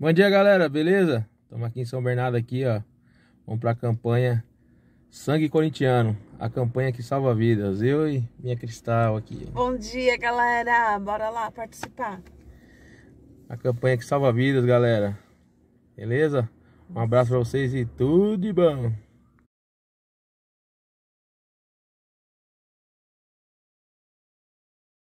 Bom dia, galera, beleza? Estamos aqui em São Bernardo aqui, ó. Vamos para a campanha Sangue Corintiano, a campanha que salva vidas. Eu e minha Cristal aqui. Bom dia, galera. Bora lá participar. A campanha que salva vidas, galera. Beleza? Um abraço para vocês e tudo de bom.